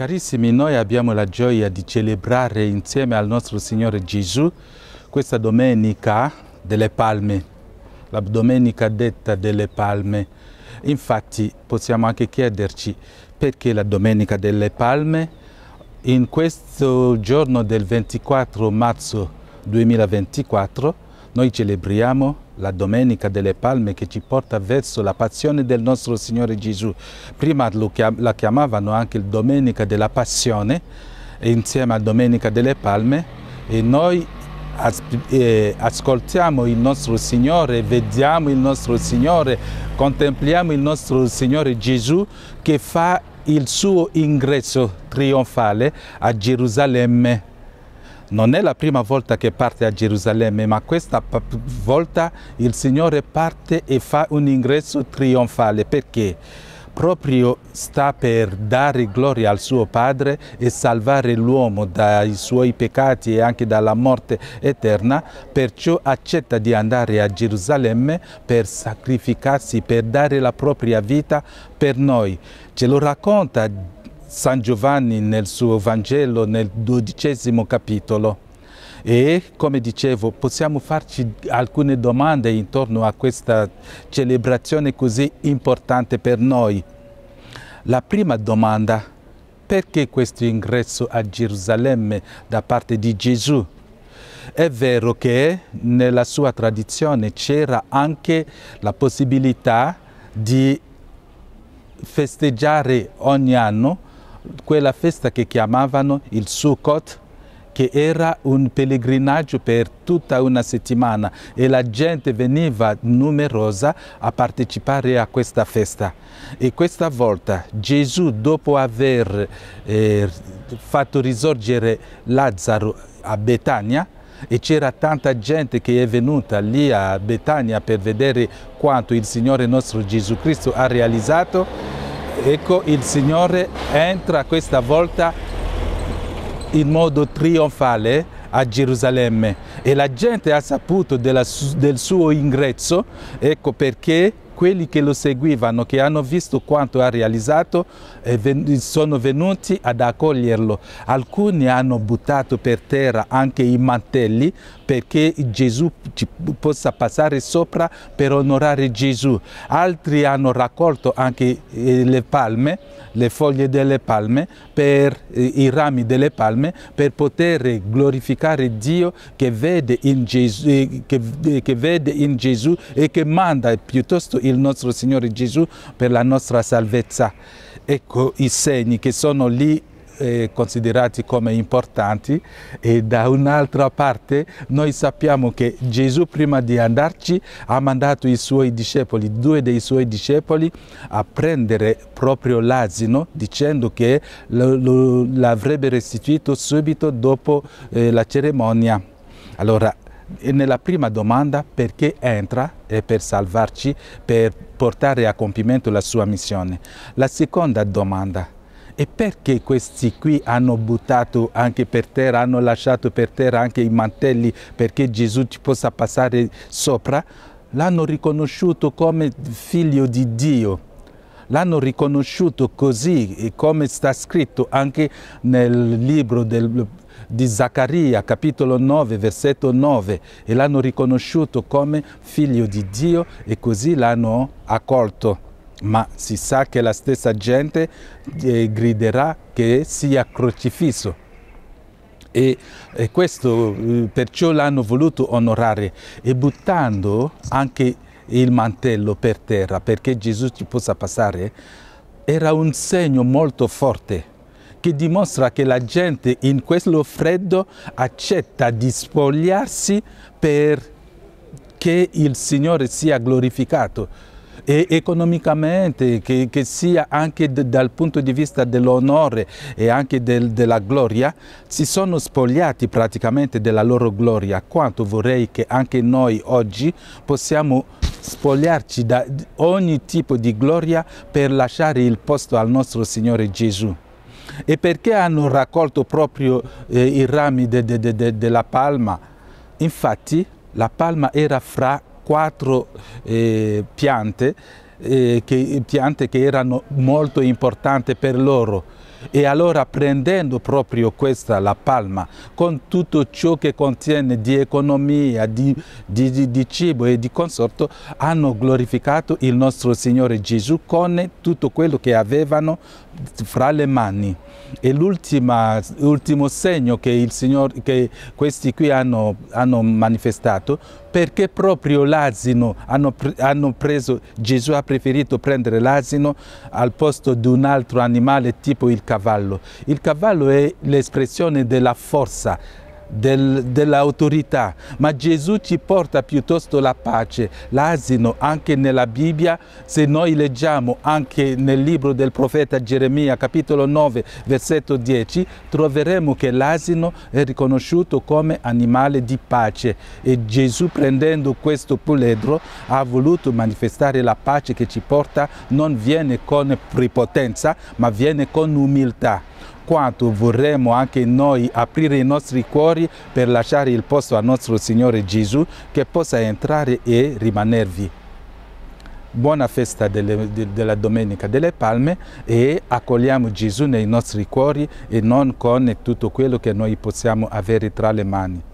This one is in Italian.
Carissimi, noi abbiamo la gioia di celebrare insieme al nostro Signore Gesù questa domenica delle palme, la domenica detta delle palme. Infatti possiamo anche chiederci perché la domenica delle palme in questo giorno del 24 marzo 2024 noi celebriamo la Domenica delle Palme che ci porta verso la passione del nostro Signore Gesù. Prima chiam la chiamavano anche Domenica della Passione, insieme a Domenica delle Palme, e noi as eh, ascoltiamo il nostro Signore, vediamo il nostro Signore, contempliamo il nostro Signore Gesù che fa il suo ingresso trionfale a Gerusalemme non è la prima volta che parte a Gerusalemme, ma questa volta il Signore parte e fa un ingresso trionfale. Perché? proprio sta per dare gloria al suo Padre e salvare l'uomo dai suoi peccati e anche dalla morte eterna, perciò accetta di andare a Gerusalemme per sacrificarsi, per dare la propria vita per noi. Ce lo racconta San Giovanni nel suo Vangelo nel dodicesimo capitolo e come dicevo possiamo farci alcune domande intorno a questa celebrazione così importante per noi. La prima domanda, perché questo ingresso a Gerusalemme da parte di Gesù? È vero che nella sua tradizione c'era anche la possibilità di festeggiare ogni anno quella festa che chiamavano il Sukkot, che era un pellegrinaggio per tutta una settimana e la gente veniva numerosa a partecipare a questa festa. E questa volta Gesù, dopo aver eh, fatto risorgere Lazzaro a Betania, e c'era tanta gente che è venuta lì a Betania per vedere quanto il Signore nostro Gesù Cristo ha realizzato, Ecco il Signore entra questa volta in modo trionfale a Gerusalemme e la gente ha saputo della, del suo ingresso, ecco perché quelli che lo seguivano, che hanno visto quanto ha realizzato, eh, sono venuti ad accoglierlo. Alcuni hanno buttato per terra anche i mantelli perché Gesù ci possa passare sopra per onorare Gesù. Altri hanno raccolto anche eh, le palme, le foglie delle palme, per, eh, i rami delle palme, per poter glorificare Dio che vede in Gesù, che, che vede in Gesù e che manda piuttosto in il nostro Signore Gesù per la nostra salvezza. Ecco i segni che sono lì eh, considerati come importanti e da un'altra parte noi sappiamo che Gesù prima di andarci ha mandato i suoi discepoli, due dei suoi discepoli a prendere proprio l'asino dicendo che l'avrebbe restituito subito dopo eh, la cerimonia. Allora e nella prima domanda perché entra è eh, per salvarci, per portare a compimento la sua missione. La seconda domanda e perché questi qui hanno buttato anche per terra, hanno lasciato per terra anche i mantelli perché Gesù ci possa passare sopra? L'hanno riconosciuto come figlio di Dio l'hanno riconosciuto così eh, come sta scritto anche nel libro del di Zaccaria, capitolo 9, versetto 9, e l'hanno riconosciuto come figlio di Dio e così l'hanno accolto. Ma si sa che la stessa gente eh, griderà che sia crocifisso. E, e questo eh, perciò l'hanno voluto onorare e buttando anche il mantello per terra perché Gesù ci possa passare, era un segno molto forte che dimostra che la gente in questo freddo accetta di spogliarsi perché il Signore sia glorificato e economicamente, che, che sia anche dal punto di vista dell'onore e anche del, della gloria, si sono spogliati praticamente della loro gloria, quanto vorrei che anche noi oggi possiamo spogliarci da ogni tipo di gloria per lasciare il posto al nostro Signore Gesù. E perché hanno raccolto proprio eh, i rami della de, de, de, palma? Infatti la palma era fra quattro eh, piante, eh, che, piante che erano molto importanti per loro e allora prendendo proprio questa la palma con tutto ciò che contiene di economia, di, di, di, di cibo e di consorto, hanno glorificato il nostro Signore Gesù con tutto quello che avevano fra le mani e l'ultimo segno che, il Signore, che questi qui hanno, hanno manifestato perché proprio l'asino hanno, hanno, preso, Gesù ha preferito prendere l'asino al posto di un altro animale tipo il cavallo. Il cavallo è l'espressione della forza, del, dell'autorità, ma Gesù ci porta piuttosto la pace, l'asino anche nella Bibbia, se noi leggiamo anche nel libro del profeta Geremia capitolo 9 versetto 10, troveremo che l'asino è riconosciuto come animale di pace e Gesù prendendo questo puledro ha voluto manifestare la pace che ci porta, non viene con prepotenza ma viene con umiltà quanto vorremmo anche noi aprire i nostri cuori per lasciare il posto a nostro Signore Gesù che possa entrare e rimanervi. Buona festa delle, de, della Domenica delle Palme e accogliamo Gesù nei nostri cuori e non con tutto quello che noi possiamo avere tra le mani.